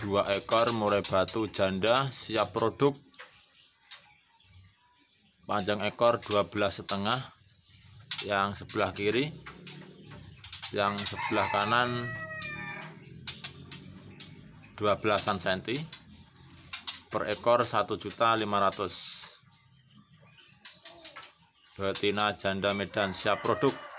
dua ekor murai batu janda siap produk panjang ekor 12 setengah yang sebelah kiri yang sebelah kanan 12an cm per ekor juta 1.500 betina janda medan siap produk